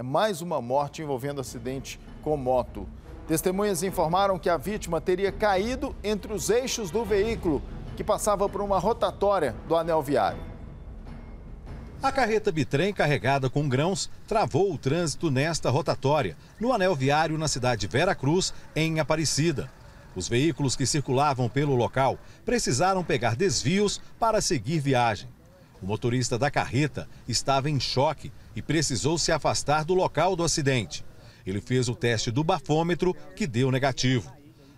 É mais uma morte envolvendo acidente com moto. Testemunhas informaram que a vítima teria caído entre os eixos do veículo, que passava por uma rotatória do anel viário. A carreta bitrem carregada com grãos travou o trânsito nesta rotatória, no anel viário na cidade de Vera Cruz, em Aparecida. Os veículos que circulavam pelo local precisaram pegar desvios para seguir viagem. O motorista da carreta estava em choque e precisou se afastar do local do acidente. Ele fez o teste do bafômetro, que deu negativo.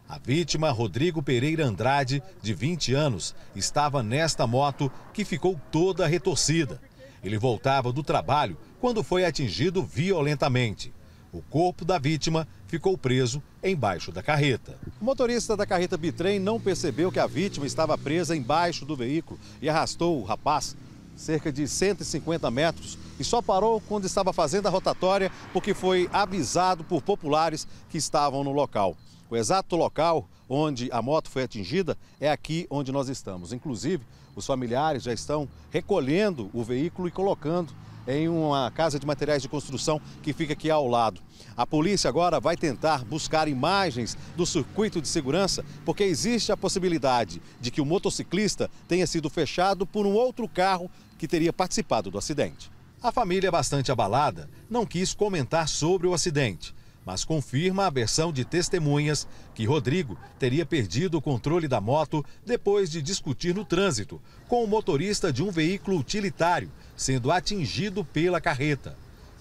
A vítima, Rodrigo Pereira Andrade, de 20 anos, estava nesta moto que ficou toda retorcida. Ele voltava do trabalho quando foi atingido violentamente. O corpo da vítima ficou preso embaixo da carreta. O motorista da carreta Bitrem não percebeu que a vítima estava presa embaixo do veículo e arrastou o rapaz cerca de 150 metros, e só parou quando estava fazendo a rotatória porque foi avisado por populares que estavam no local. O exato local onde a moto foi atingida é aqui onde nós estamos. Inclusive, os familiares já estão recolhendo o veículo e colocando em uma casa de materiais de construção que fica aqui ao lado. A polícia agora vai tentar buscar imagens do circuito de segurança, porque existe a possibilidade de que o motociclista tenha sido fechado por um outro carro que teria participado do acidente. A família, é bastante abalada, não quis comentar sobre o acidente mas confirma a versão de testemunhas que Rodrigo teria perdido o controle da moto depois de discutir no trânsito com o motorista de um veículo utilitário, sendo atingido pela carreta.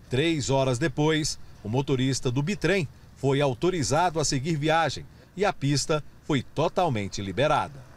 Três horas depois, o motorista do bitrem foi autorizado a seguir viagem e a pista foi totalmente liberada.